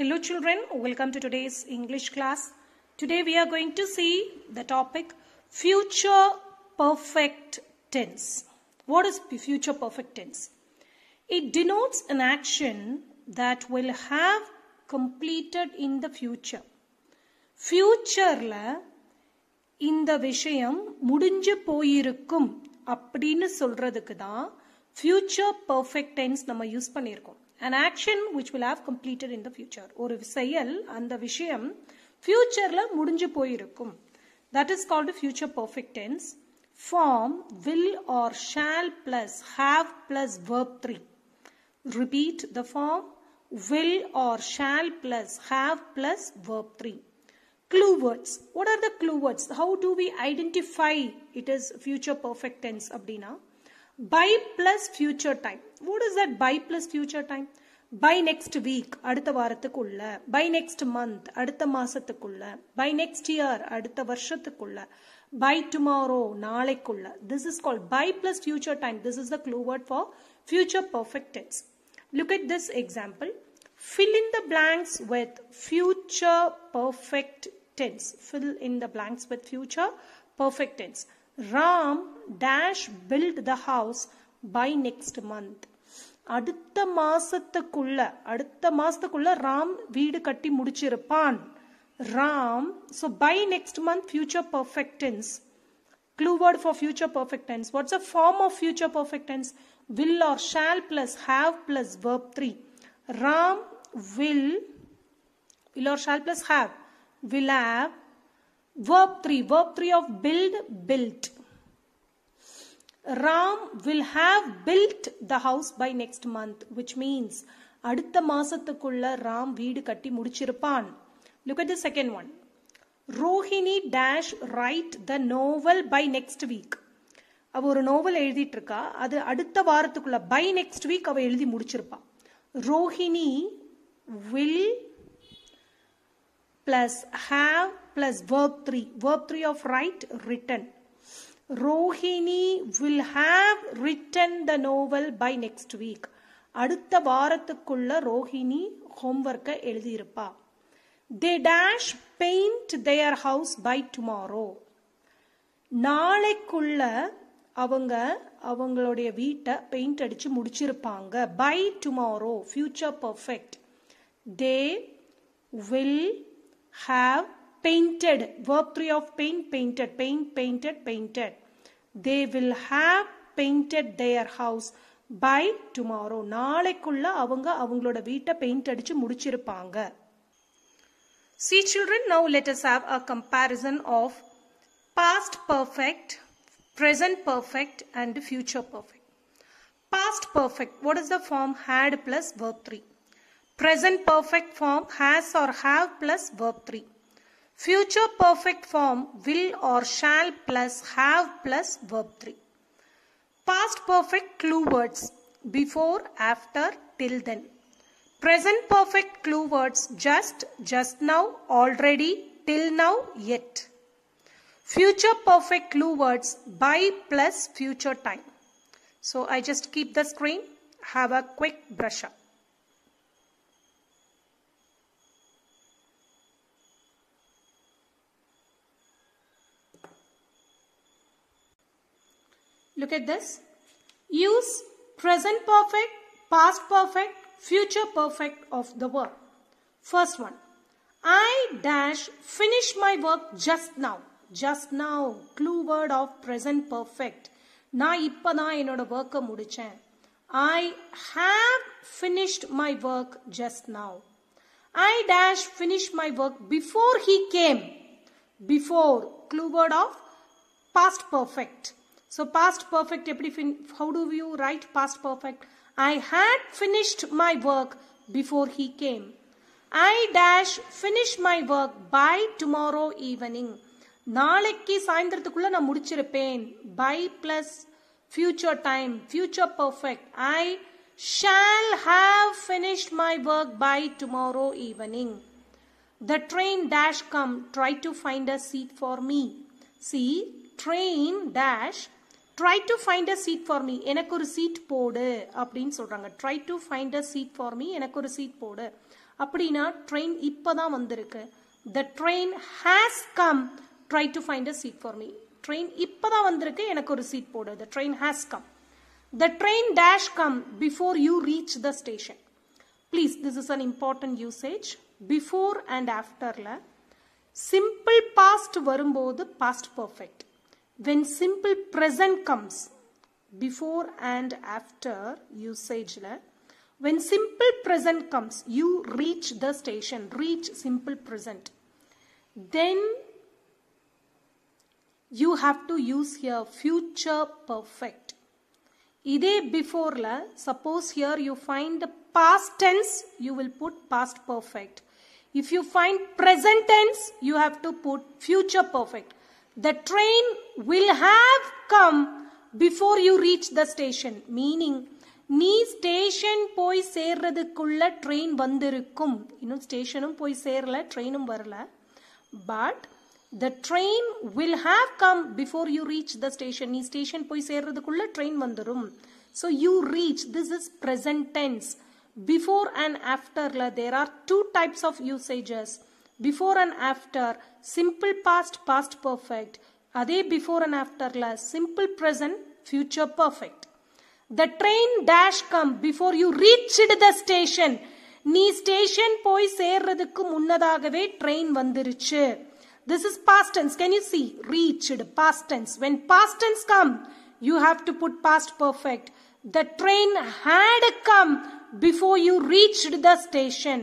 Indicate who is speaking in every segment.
Speaker 1: Hello children, welcome to today's English class. Today we are going to see the topic future perfect tense. What is future perfect tense? It denotes an action that will have completed in the future. la in the vishayam போயிருக்கும் அப்படின்னு சொல்கிறதுக்கு தான் future perfect tense nama use பண்ணியிருக்கோம் an action which will have completed in the future and the அந்த future la முடிஞ்சு போயிருக்கும் That is called a future perfect tense. Form will or shall plus have plus verb three. Repeat the form will or shall plus have plus verb 3. Clue words. What are the clue words? How do we identify it is future perfect tense abdina? By plus future time what is that by plus future time by next week அடுத்த வாரத்துக்குள்ள by next month அடுத்த மாசத்துக்குள்ள by next year அடுத்த வருஷத்துக்குள்ள by tomorrow நாளைக்குள்ள this is called by plus future time this is the clue word for future perfect tense look at this example fill in the blanks with future perfect tense fill in the blanks with future perfect tense Ram dash built the house by next month. அடுத்த மாசத்துக்குள்ள அடுத்த மாசத்துக்குள்ள ராம் வீடு கட்டி Ram so by next month future perfect tense. clue word for future perfect tense. What's the form of future perfect tense? Will or shall plus have plus verb 3. Ram will, will or shall plus have, will have Verb 3. Verb 3 of build, built. Ram will have built the house by next month, which means அடுத்த மாசத்துக்குள்ள ராம் வீடு கட்டி முடிச்சிருப்பான் look at the second one Rohini dash write the novel by next week அவ ஒரு novel எழுதிட்டு இருக்கா அது அடுத்த வாரத்துக்குள்ள பை நெக்ஸ்ட் வீக் அவ எழுதி முடிச்சிருப்பா Rohini will plus have plus verb 3. Verb 3 of write, written. Rohini will have written the novel by next week. அடுத்த வாரத்துக்குள்ள ரோஹிணி ஹோம்ஒர்க்கை எழுதியிருப்பா they dash paint their house by tomorrow நாளைக்குள்ள அவங்க அவங்களுடைய வீட்டை பெயிண்ட் அடிச்சு முடிச்சிருப்பாங்க by tomorrow future perfect they will have painted. Verb 3 of paint, painted. Paint, painted, painted. They will have painted their house by tomorrow. நாளைக்குள்ள அவங்க அவங்களோட வீட்டை பெயிண்ட் அடிச்சு முடிச்சிருப்பாங்க See children, now let us have a comparison of past perfect, present perfect and future perfect. Past perfect, what is the form had plus verb 3? Present perfect form has or have plus verb 3. Future perfect form will or shall plus have plus verb 3. Past perfect clue words before, after, till then. Present perfect clue words just, just now, already, till now, yet. Future perfect clue words by plus future time. So I just keep the screen, have a quick brush up. Look at this. Use present perfect, past perfect, future perfect of the verb. First one. I dash finish my work just now. Just now. Clue word of present perfect. na இப்போ na என்னோட ஒர்க்கை முடித்தேன் I have finished my work just now. I dash finish my work before he came. Before, clue word of past perfect. So past perfect, how do you write past perfect? I had finished my work before he came. I dash finish my work by tomorrow evening. நாளைக்கி na நான் முடிச்சிருப்பேன். By plus future time, future perfect. I shall have finished my work by tomorrow evening. The train dash come, try to find a seat for me. See, train dash try to find a seat for me எனக்கு ஒரு seat போடு அப்படின்னு சொல்கிறாங்க try to find a seat for me எனக்கு ஒரு seat போடு அப்படின்னா train இப்போ தான் வந்திருக்கு the train has come try to find a seat for me train இப்போ தான் வந்திருக்கு எனக்கு ஒரு சீட் போடு the train has come the train dash come before you reach the station please this is an important usage before and ஆஃப்டரில் simple past வரும்போது past perfect When simple present comes, before and after la, when simple present comes you reach the station reach simple present then you have to use here future perfect இதே la, suppose here you find the past tense you will put past perfect if you find present tense you have to put future perfect the train will have come before you reach the station. Meaning, நீ station போய் சேர்றதுக்குள்ள train வந்திருக்கும் இன்னும் ஸ்டேஷனும் போய் சேரல ட்ரெயினும் வரல but the train will have come before you reach the station நீ ஸ்டேஷன் போய் சேர்றதுக்குள்ள ட்ரெயின் வந்துடும் so you reach this is present tense before and ஆஃப்டரில் there are two types of usages before and after simple past, past perfect. Are they before and afterல simple present, future perfect. The train dash come before you reached the station. Ni station போய் சேர்ரதுக்கு முன்னதாகவே train வந்திருச்சு. This is past tense. Can you see? Reached, past tense. When past tense come, you have to put past perfect. The train had come before you reached the station.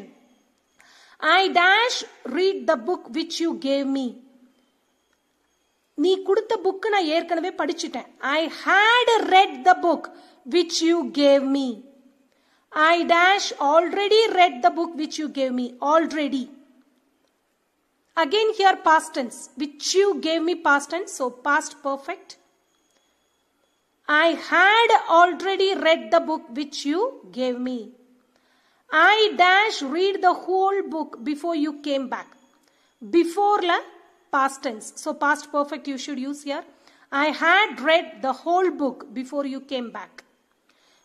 Speaker 1: I dash read the book which you gave me நீ கொடுத்த book நான் ஏற்கனவே படிச்சுட்டேன் I had read the book which you gave me I dash already read the book which you gave me already again here past tense which you gave me past tense so past perfect i had already read the book which you gave me I dash read the whole book before you came back. Before la past tense. So past perfect you should use here. I had read the whole book before you came back.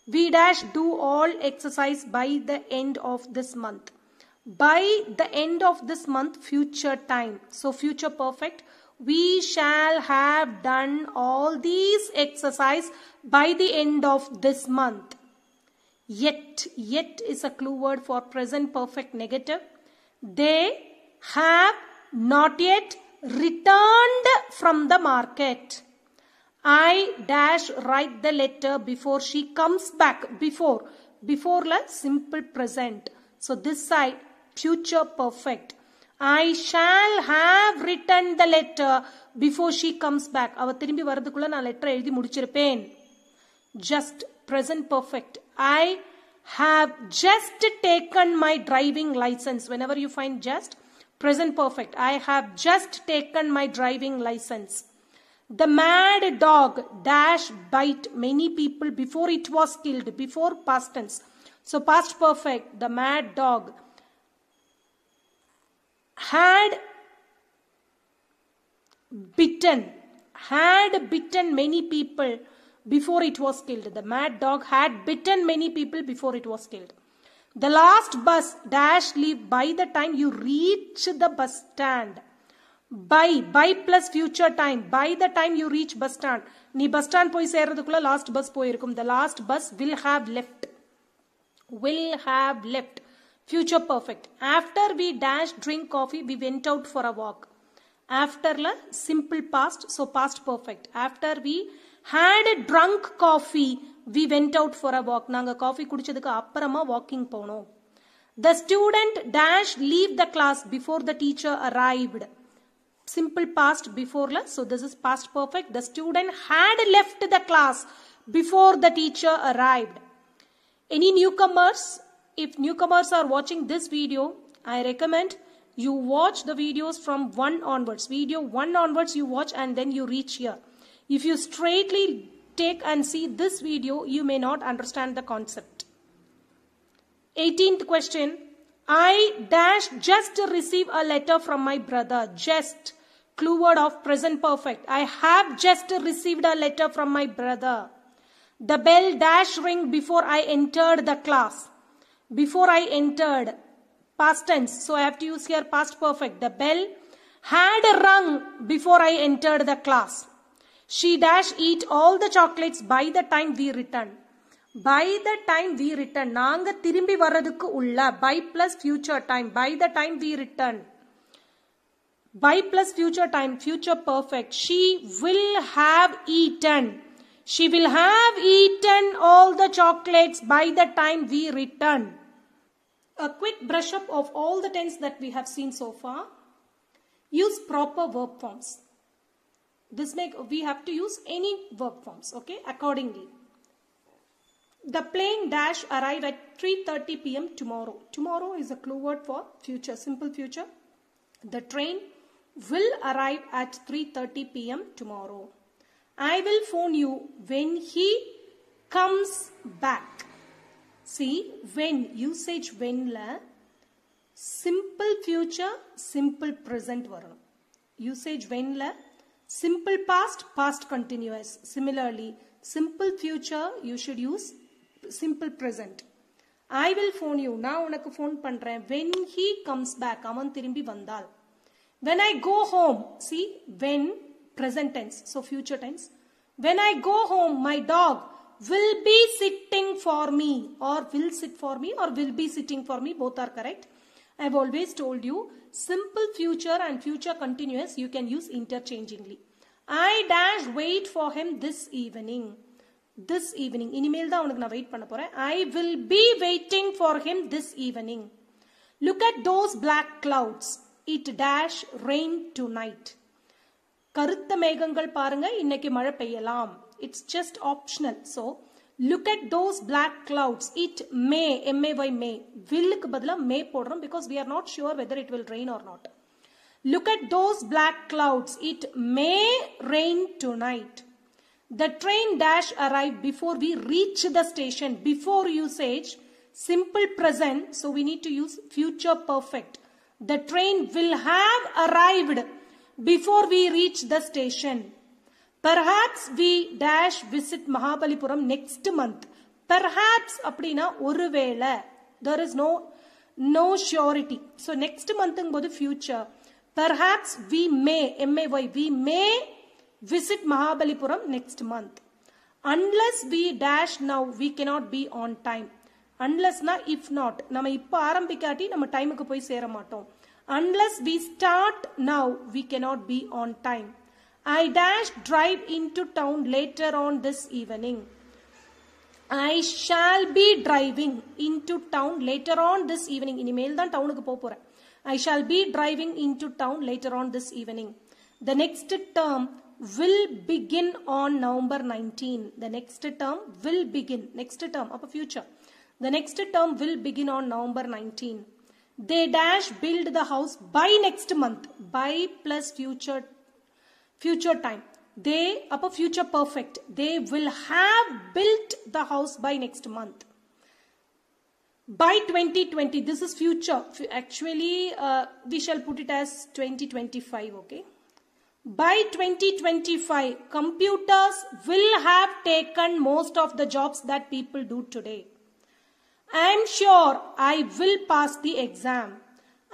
Speaker 1: We dash do all exercise by the end of this month. By the end of this month, future time. So future perfect. We shall have done all these exercise by the end of this month. Yet, yet is a clue word for present perfect negative. They have not yet returned from the market. I dash write the letter before she comes back. Before, before la simple present. So this side future perfect. I shall have written the letter before she comes back. அவ திரும்பி வரதுக்குள்ள நான் letter எழுதி Just present perfect. I have just taken my driving license. Whenever you find just, present perfect. I have just taken my driving license. The mad dog dash bite many people before it was killed, before past tense. So past perfect, the mad dog had bitten, had bitten many people before it was killed. The mad dog had bitten many people before it was killed. The last bus dash leave by the time you reach the bus stand. By, by plus future time, by the time you reach bus stand. Ni bus stand poise poi last bus poirukum. The last bus will have left. Will have left. Future perfect. After we dash drink coffee, we went out for a walk. After la simple past, so past perfect. After we had drunk coffee we went out for a walk நாங்கள் coffee குடிச்சதுக்கு அப்புறமா walking போனோம் the student dash leave the class before the teacher arrived simple past பிஃபோர்ல so this is past perfect the student had left the class before the teacher arrived any newcomers if newcomers are watching this video i recommend you watch the videos from 1 onwards video 1 onwards you watch and then you reach here if you straightly take and see this video, you may not understand the concept. 18th question. I dash just receive a letter from my brother. Just. Clue word of present perfect. I have just received a letter from my brother. The bell dash ring before I entered the class. Before I entered. Past tense. So I have to use here past perfect. The bell had rung before I entered the class. She dash eat all the chocolates by the time we return. By the time we return. Nanga Tirimbi Ulla. By plus future time. By the time we return. By plus future time. Future perfect. She will have eaten. She will have eaten all the chocolates by the time we return. A quick brush up of all the tense that we have seen so far. Use proper verb forms. This make we have to use any verb forms. Okay, accordingly. The plane dash arrive at 3.30 p.m. tomorrow. Tomorrow is a clue word for future, simple future. The train will arrive at 3.30 p.m. tomorrow. I will phone you when he comes back. See, when, usage when la, simple future, simple present varanum. Usage when la, simple past past continuous similarly simple future you should use simple present i will phone you now unakku phone pandren when he comes back avan thirumbi vandal when i go home see when present tense so future tense when i go home my dog will be sitting for me or will sit for me or will be sitting for me both are correct I have always told you simple future and future continuous you can use interchangingly. I dash wait for him this evening. This evening. Inimail da unak na wait panapore. I will be waiting for him this evening. Look at those black clouds. It dash rain tonight. Karutta megangal paranga inneke mara alarm. It's just optional. So, look at those black clouds it may may may will க்கு பதிலா may போடுறோம் because we are not sure whether it will rain or not look at those black clouds it may rain tonight the train dash arrived before we reach the station before usage simple present so we need to use future perfect the train will have arrived before we reach the station perhaps we dash visit Mahabalipuram next month perhaps அப்படின்னா ஒருவேளை there is no no surety so next மந்த்துங்க போது future perhaps we may M A Y we may visit Mahabalipuram next month unless we dash now we cannot be on time அன்லஸ்னா if not நம்ம இப்போ ஆரம்பிக்காட்டி நம்ம டைமுக்கு போய் சேர மாட்டோம் unless we start now we cannot be on time I dash drive into town later on this evening. I shall be driving into town later on this evening. In email than town I shall be driving into town later on this evening. The next term will begin on November 19. The next term will begin. Next term of a future. The next term will begin on November 19. They dash build the house by next month. By plus future future time. They, upper future perfect, they will have built the house by next month. By 2020, this is future. Actually, uh, we shall put it as 2025, okay? By 2025, computers will have taken most of the jobs that people do today. I am sure I will pass the exam.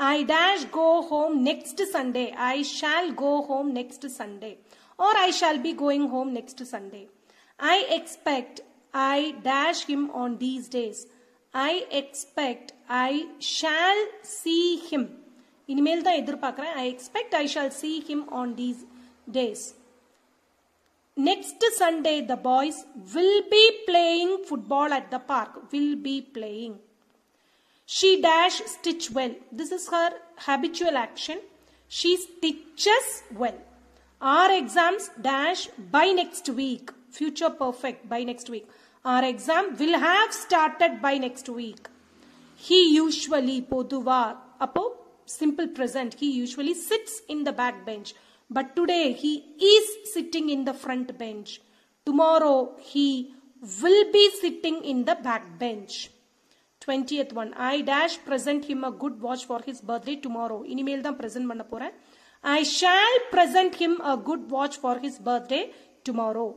Speaker 1: I dash go home next Sunday. I shall go home next Sunday. Or I shall be going home next Sunday. I expect I dash him on these days. I expect I shall see him. In the Idrupakra. I expect I shall see him on these days. Next Sunday, the boys will be playing football at the park. Will be playing. She dash stitch well. This is her habitual action. She stitches well. Our exams dash by next week. Future perfect by next week. Our exam will have started by next week. He usually, poduva, apo, simple present. He usually sits in the back bench. But today he is sitting in the front bench. Tomorrow he will be sitting in the back bench. 20th one I dash present him a good watch for his birthday tomorrow இனிமேல் தான் present பண்ண I shall present him a good watch for his birthday tomorrow